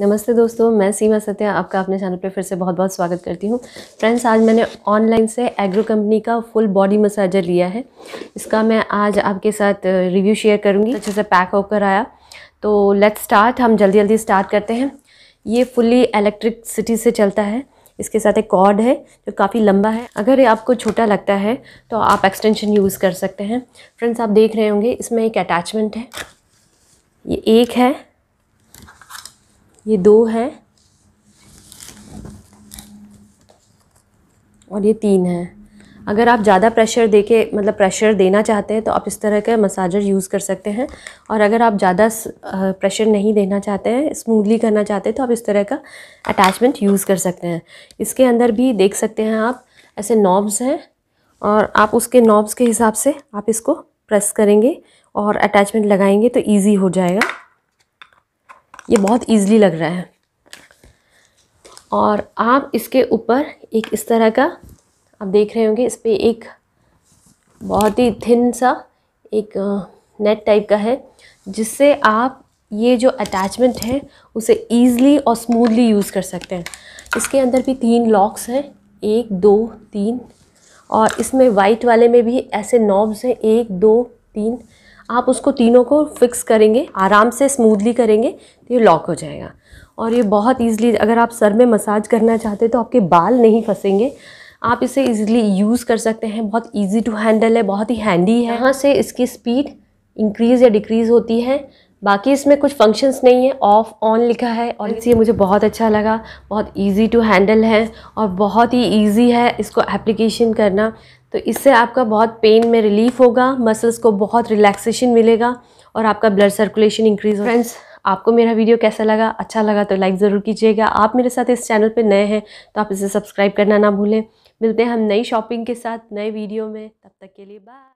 नमस्ते दोस्तों मैं सीमा सत्या आपका अपने चैनल पर फिर से बहुत बहुत स्वागत करती हूँ फ्रेंड्स आज मैंने ऑनलाइन से एग्रो कंपनी का फुल बॉडी मसाजर लिया है इसका मैं आज आपके साथ रिव्यू शेयर करूँगी अच्छे से पैक होकर आया तो लेट्स स्टार्ट हम जल्दी जल्दी स्टार्ट करते हैं ये फुल्ली इलेक्ट्रिकसिटी से चलता है इसके साथ एक कॉर्ड है जो काफ़ी लंबा है अगर ये आपको छोटा लगता है तो आप एक्सटेंशन यूज़ कर सकते हैं फ्रेंड्स आप देख रहे होंगे इसमें एक अटैचमेंट है ये एक है ये दो हैं और ये तीन है अगर आप ज़्यादा प्रेशर दे के मतलब प्रेशर देना चाहते हैं तो आप इस तरह का मसाजर यूज़ कर सकते हैं और अगर आप ज़्यादा प्रेशर नहीं देना चाहते हैं स्मूथली करना चाहते हैं तो आप इस तरह का अटैचमेंट यूज़ कर सकते हैं इसके अंदर भी देख सकते हैं आप ऐसे नॉब्स हैं और आप उसके नॉब्स के हिसाब से आप इसको प्रेस करेंगे और अटैचमेंट लगाएंगे तो ईज़ी हो जाएगा ये बहुत ईजली लग रहा है और आप इसके ऊपर एक इस तरह का आप देख रहे होंगे इस पर एक बहुत ही थिन सा एक नेट टाइप का है जिससे आप ये जो अटैचमेंट है उसे ईजली और स्मूथली यूज़ कर सकते हैं इसके अंदर भी तीन लॉक्स हैं एक दो तीन और इसमें वाइट वाले में भी ऐसे नॉब्स हैं एक दो तीन आप उसको तीनों को फिक्स करेंगे आराम से स्मूथली करेंगे तो ये लॉक हो जाएगा और ये बहुत ईजिली अगर आप सर में मसाज करना चाहते तो आपके बाल नहीं फंसेंगे आप इसे ईजिली यूज़ कर सकते हैं बहुत ईजी टू हैंडल है बहुत ही हैंडी है यहाँ से इसकी स्पीड इंक्रीज़ या डिक्रीज़ होती है बाकी इसमें कुछ फंक्शंस नहीं है ऑफ़ ऑन लिखा है और इसलिए मुझे बहुत अच्छा लगा बहुत इजी टू हैंडल है और बहुत ही इजी है इसको एप्लीकेशन करना तो इससे आपका बहुत पेन में रिलीफ होगा मसल्स को बहुत रिलैक्सेशन मिलेगा और आपका ब्लड सर्कुलेशन इंक्रीज होगा फ्रेंड्स आपको मेरा वीडियो कैसा लगा अच्छा लगा तो लाइक ज़रूर कीजिएगा आप मेरे साथ इस चैनल पे नए हैं तो आप इसे सब्सक्राइब करना ना भूलें मिलते हैं हम नई शॉपिंग के साथ नए वीडियो में तब तक के लिए बाय